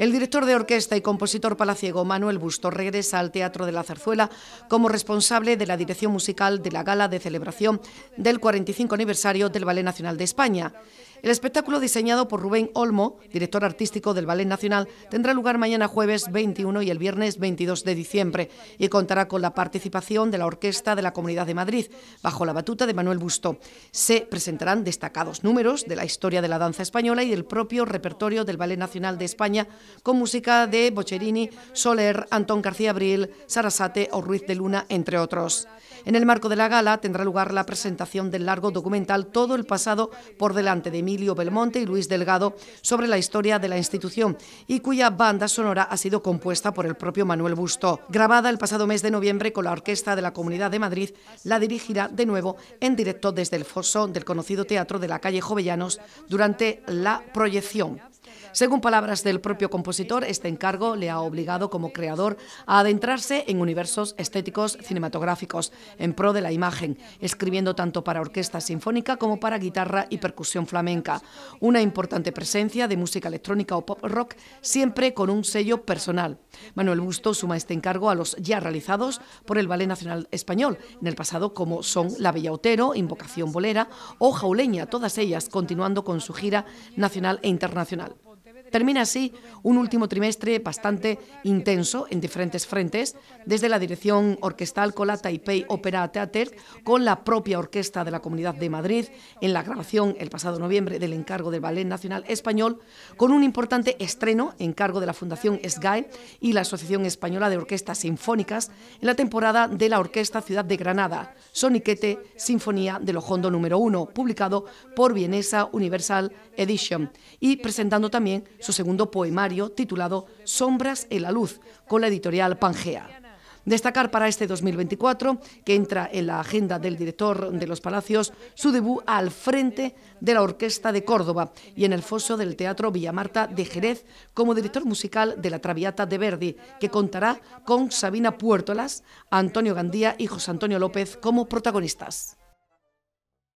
El director de orquesta y compositor palaciego Manuel Busto regresa al Teatro de la Zarzuela como responsable de la dirección musical de la gala de celebración del 45 aniversario del Ballet Nacional de España. El espectáculo diseñado por Rubén Olmo, director artístico del Ballet Nacional, tendrá lugar mañana jueves 21 y el viernes 22 de diciembre y contará con la participación de la Orquesta de la Comunidad de Madrid, bajo la batuta de Manuel Busto. Se presentarán destacados números de la historia de la danza española y del propio repertorio del Ballet Nacional de España, con música de Bocherini, Soler, Antón García Abril, Sarasate o Ruiz de Luna, entre otros. En el marco de la gala tendrá lugar la presentación del largo documental Todo el pasado por delante de mí Emilio Belmonte y Luis Delgado sobre la historia de la institución y cuya banda sonora ha sido compuesta por el propio Manuel Busto. Grabada el pasado mes de noviembre con la Orquesta de la Comunidad de Madrid, la dirigirá de nuevo en directo desde el foso del conocido teatro de la calle Jovellanos durante la proyección. Según palabras del propio compositor, este encargo le ha obligado como creador a adentrarse en universos estéticos cinematográficos en pro de la imagen, escribiendo tanto para orquesta sinfónica como para guitarra y percusión flamenca. Una importante presencia de música electrónica o pop rock, siempre con un sello personal. Manuel Busto suma este encargo a los ya realizados por el Ballet Nacional Español en el pasado, como son La Bella Otero, Invocación Bolera o Jauleña, todas ellas continuando con su gira nacional e internacional. Termina así un último trimestre bastante intenso en diferentes frentes, desde la dirección orquestal con la Taipei Opera Theater, con la propia orquesta de la Comunidad de Madrid, en la grabación el pasado noviembre del encargo del Ballet Nacional Español, con un importante estreno en cargo de la Fundación SGAE y la Asociación Española de Orquestas Sinfónicas en la temporada de la Orquesta Ciudad de Granada, Soniquete Sinfonía de Lojondo número 1, publicado por Vienesa Universal Edition, y presentando también su segundo poemario titulado Sombras en la Luz, con la editorial Pangea. Destacar para este 2024 que entra en la agenda del director de los Palacios su debut al frente de la Orquesta de Córdoba y en el foso del Teatro Villamarta de Jerez como director musical de la Traviata de Verdi, que contará con Sabina Puertolas, Antonio Gandía y José Antonio López como protagonistas.